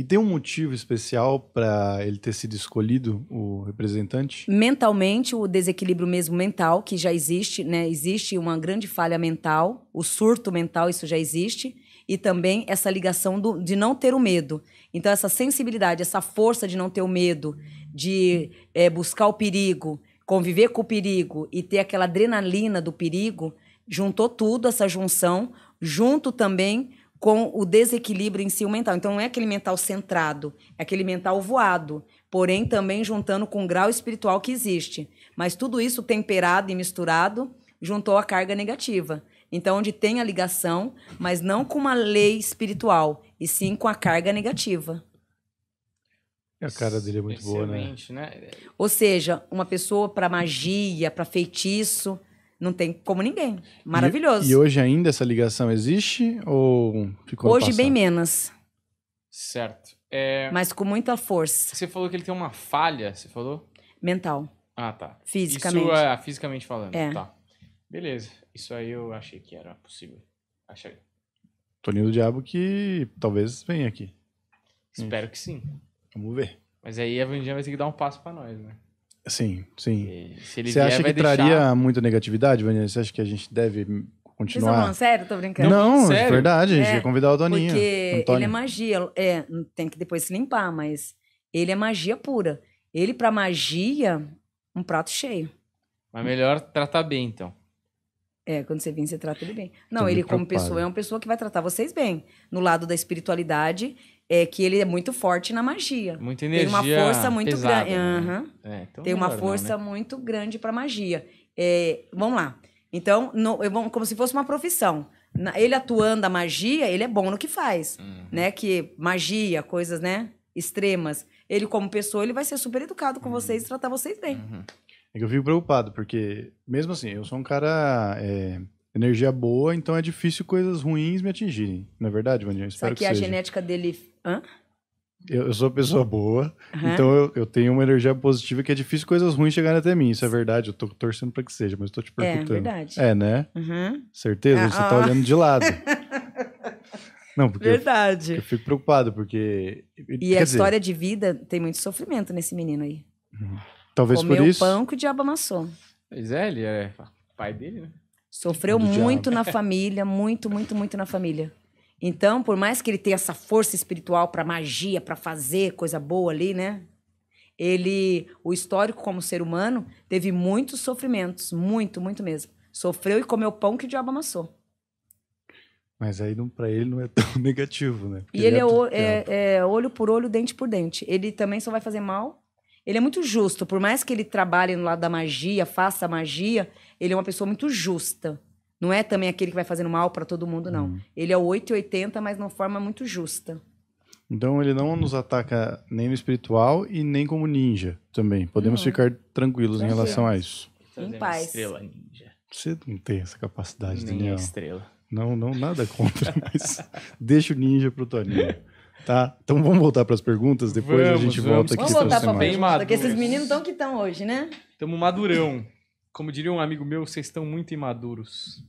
E tem um motivo especial para ele ter sido escolhido o representante? Mentalmente, o desequilíbrio mesmo mental, que já existe, né? Existe uma grande falha mental, o surto mental, isso já existe. E também essa ligação do, de não ter o medo. Então, essa sensibilidade, essa força de não ter o medo, de é, buscar o perigo, conviver com o perigo e ter aquela adrenalina do perigo, juntou tudo, essa junção, junto também com o desequilíbrio em si o mental. Então não é aquele mental centrado, é aquele mental voado, porém também juntando com o grau espiritual que existe. Mas tudo isso temperado e misturado juntou a carga negativa. Então onde tem a ligação, mas não com uma lei espiritual, e sim com a carga negativa. A cara dele é muito boa, né? né? Ou seja, uma pessoa para magia, para feitiço, não tem como ninguém. Maravilhoso. E, e hoje ainda essa ligação existe ou ficou Hoje bem menos. Certo. É... Mas com muita força. Você falou que ele tem uma falha, você falou? Mental. Ah, tá. Fisicamente. Isso é fisicamente falando. É. Tá. Beleza. Isso aí eu achei que era possível. Achei. Toninho do Diabo que talvez venha aqui. Espero que sim. Vamos ver. Mas aí a Vandinha vai ter que dar um passo para nós, né? Sim, sim. Você vier, acha que deixar... traria muita negatividade, Vanessa? Você acha que a gente deve continuar? Vocês sério? Tô brincando. Não, sério? é verdade. A gente é, ia convidar o doninha Porque Antônio. ele é magia. É, tem que depois se limpar, mas ele é magia pura. Ele, pra magia, um prato cheio. Mas melhor tratar bem, então. É, quando você vem, você trata ele bem. Não, Tô ele como preocupado. pessoa é uma pessoa que vai tratar vocês bem. No lado da espiritualidade, é que ele é muito forte na magia. Muita energia. Tem uma força muito grande. Né? Uhum. É, então Tem uma é força não, né? muito grande para magia. É, vamos lá. Então, no, eu, como se fosse uma profissão. Na, ele atuando a magia, ele é bom no que faz, uhum. né? Que magia, coisas, né? Extremas. Ele como pessoa, ele vai ser super educado com uhum. vocês e tratar vocês bem. Uhum. É que eu fico preocupado, porque, mesmo assim, eu sou um cara. É, energia boa, então é difícil coisas ruins me atingirem. Não é verdade, Vandinha? Espero Só que, que a genética dele. Hã? Eu, eu sou pessoa boa, uhum. então eu, eu, tenho uma energia positiva que é difícil coisas ruins chegarem até mim. Isso é verdade, eu tô torcendo para que seja, mas estou te perguntando. É verdade. É, né? Uhum. Certeza? Ah, Você está ah. olhando de lado. Não, porque verdade. Eu, eu, fico preocupado, porque. E a dizer... história de vida tem muito sofrimento nesse menino aí. Uhum. Talvez Comeu por isso. pão que o diabo amassou. Pois é, ele é pai dele, né? Sofreu Do muito diabo. na família, muito, muito, muito na família. Então, por mais que ele tenha essa força espiritual para magia, para fazer coisa boa ali, né? Ele, o histórico como ser humano, teve muitos sofrimentos, muito, muito mesmo. Sofreu e comeu pão que o diabo amassou. Mas aí para ele não é tão negativo, né? Porque e ele, ele é, é, é, é, olho por olho, dente por dente. Ele também só vai fazer mal ele é muito justo. Por mais que ele trabalhe no lado da magia, faça magia, ele é uma pessoa muito justa. Não é também aquele que vai fazendo mal para todo mundo, não. Hum. Ele é 880, mas de uma forma muito justa. Então ele não nos ataca nem no espiritual e nem como ninja também. Podemos ficar tranquilos em relação a isso. Em paz. Estrela ninja. Você não tem essa capacidade, nem Daniel. estrela. Não, não, nada contra, mas deixa o ninja pro Toninho. Tá, então vamos voltar para as perguntas, depois vamos, a gente vamos. volta aqui para Vamos voltar para porque esses meninos estão que estão hoje, né? Estamos madurão. Como diria um amigo meu, vocês estão muito imaduros.